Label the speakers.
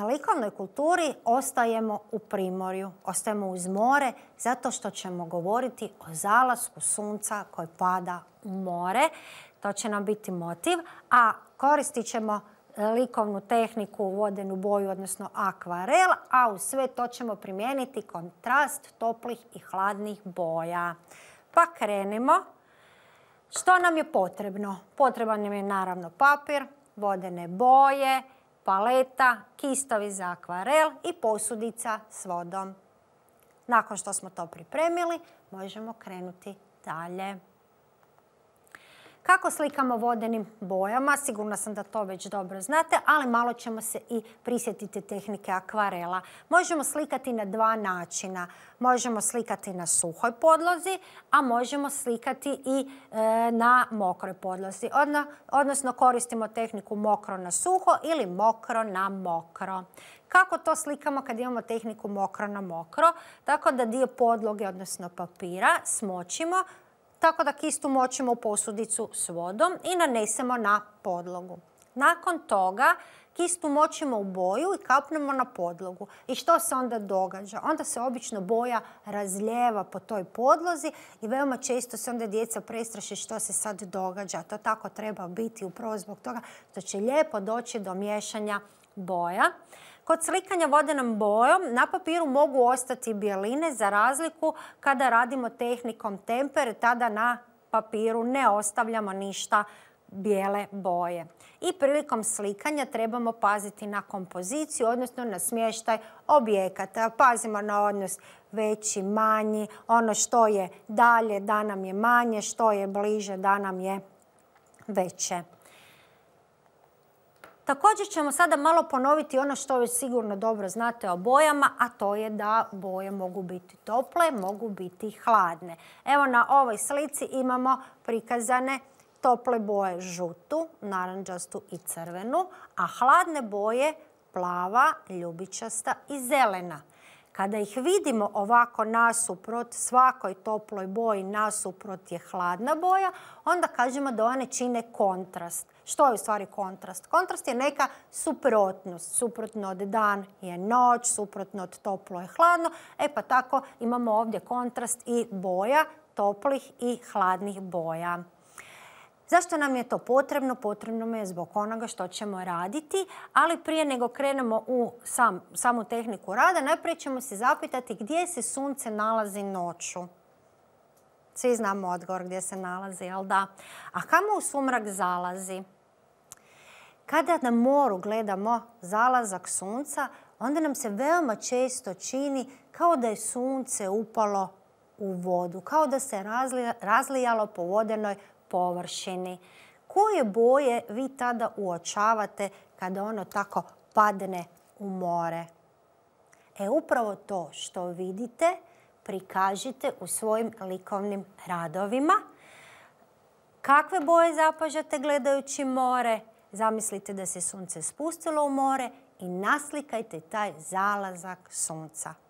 Speaker 1: na likovnoj kulturi ostajemo u primorju, ostajemo uz more zato što ćemo govoriti o zalasku sunca koji pada u more. To će nam biti motiv, a koristit ćemo e, likovnu tehniku, vodenu boju, odnosno akvarel, a u sve to ćemo primijeniti kontrast toplih i hladnih boja. Pa krenimo. Što nam je potrebno? Potreban nam je naravno papir, vodene boje, paleta, kistovi za akvarel i posudica s vodom. Nakon što smo to pripremili, možemo krenuti dalje. Kako slikamo vodenim bojama, sigurna sam da to već dobro znate, ali malo ćemo se i prisjetiti tehnike akvarela. Možemo slikati na dva načina. Možemo slikati na suhoj podlozi, a možemo slikati i e, na mokroj podlozi. odnosno koristimo tehniku mokro na suho ili mokro na mokro. Kako to slikamo kad imamo tehniku mokro na mokro? Tako da dio podloge, odnosno papira, smočimo, tako da kistu močimo u posudicu s vodom i nanesemo na podlogu. Nakon toga kistu umočimo u boju i kapnemo na podlogu. I što se onda događa? Onda se obično boja razljeva po toj podlozi i veoma često se onda djeca prestraše što se sad događa. To tako treba biti upravo zbog toga što će lijepo doći do miješanja boja. Kod slikanja vodenom bojom na papiru mogu ostati bijeline za razliku kada radimo tehnikom temper, tada na papiru ne ostavljamo ništa bijele boje. I prilikom slikanja trebamo paziti na kompoziciju, odnosno na smještaj objekata. Pazimo na odnos veći, manji, ono što je dalje da nam je manje, što je bliže da nam je veće. Također ćemo sada malo ponoviti ono što već sigurno dobro znate o bojama, a to je da boje mogu biti tople, mogu biti hladne. Evo na ovoj slici imamo prikazane tople boje žutu, naranđastu i crvenu, a hladne boje plava, ljubičasta i zelena. Kada ih vidimo ovako nasuprot, svakoj toploj boji nasuprot je hladna boja, onda kažemo da one čine kontrast. Što je u stvari kontrast? Kontrast je neka suprotnost. Suprotno od dan je noć, suprotno od toplo je hladno. E pa tako imamo ovdje kontrast i boja toplih i hladnih boja. Zašto nam je to potrebno? Potrebno me je zbog onoga što ćemo raditi, ali prije nego krenemo u sam, samu tehniku rada, najprije ćemo se zapitati gdje se sunce nalazi noću. Svi znamo odgovor gdje se nalazi, jel da? A kamo u sumrak zalazi? Kada na moru gledamo zalazak sunca, onda nam se veoma često čini kao da je sunce upalo u vodu, kao da se razlijalo po vodenoj površini. Koje boje vi tada uočavate kada ono tako padne u more? E upravo to što vidite prikažite u svojim likovnim radovima. Kakve boje zapažate gledajući more? Zamislite da se sunce spustilo u more i naslikajte taj zalazak sunca.